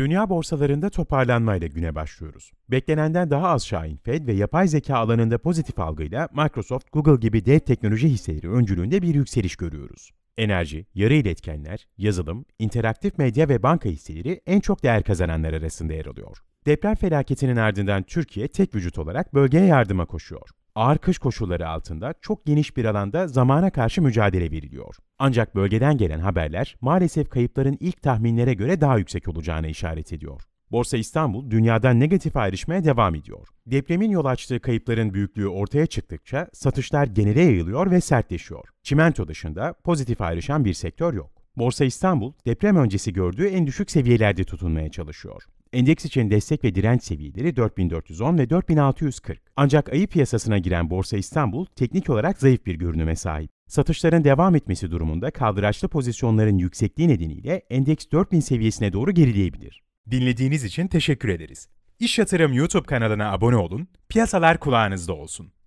Dünya borsalarında toparlanmayla güne başlıyoruz. Beklenenden daha az şahin Fed ve yapay zeka alanında pozitif algıyla Microsoft, Google gibi dev teknoloji hisseleri öncülüğünde bir yükseliş görüyoruz. Enerji, yarı iletkenler, yazılım, interaktif medya ve banka hisseleri en çok değer kazananlar arasında yer alıyor. Deprem felaketinin ardından Türkiye tek vücut olarak bölgeye yardıma koşuyor ağır kış koşulları altında çok geniş bir alanda zamana karşı mücadele veriliyor. Ancak bölgeden gelen haberler maalesef kayıpların ilk tahminlere göre daha yüksek olacağını işaret ediyor. Borsa İstanbul dünyadan negatif ayrışmaya devam ediyor. Depremin yol açtığı kayıpların büyüklüğü ortaya çıktıkça satışlar genele yayılıyor ve sertleşiyor. Çimento dışında pozitif ayrışan bir sektör yok. Borsa İstanbul deprem öncesi gördüğü en düşük seviyelerde tutunmaya çalışıyor. Endeks için destek ve direnç seviyeleri 4410 ve 4640. Ancak ayı piyasasına giren Borsa İstanbul teknik olarak zayıf bir görünüme sahip. Satışların devam etmesi durumunda kaldıraçlı pozisyonların yüksekliği nedeniyle endeks 4000 seviyesine doğru gerileyebilir. Dinlediğiniz için teşekkür ederiz. İş Yatırım YouTube kanalına abone olun, piyasalar kulağınızda olsun.